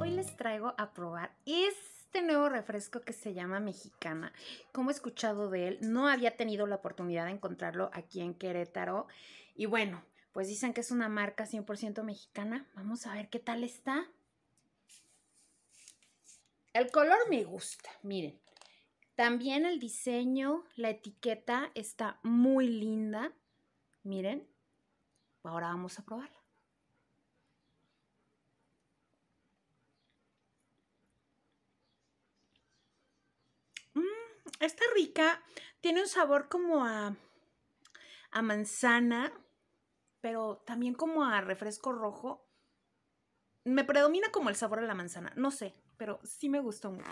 Hoy les traigo a probar este nuevo refresco que se llama Mexicana. Como he escuchado de él, no había tenido la oportunidad de encontrarlo aquí en Querétaro. Y bueno, pues dicen que es una marca 100% mexicana. Vamos a ver qué tal está. El color me gusta, miren. También el diseño, la etiqueta está muy linda. Miren, ahora vamos a probarla. Está rica, tiene un sabor como a, a manzana, pero también como a refresco rojo. Me predomina como el sabor de la manzana, no sé, pero sí me gustó mucho.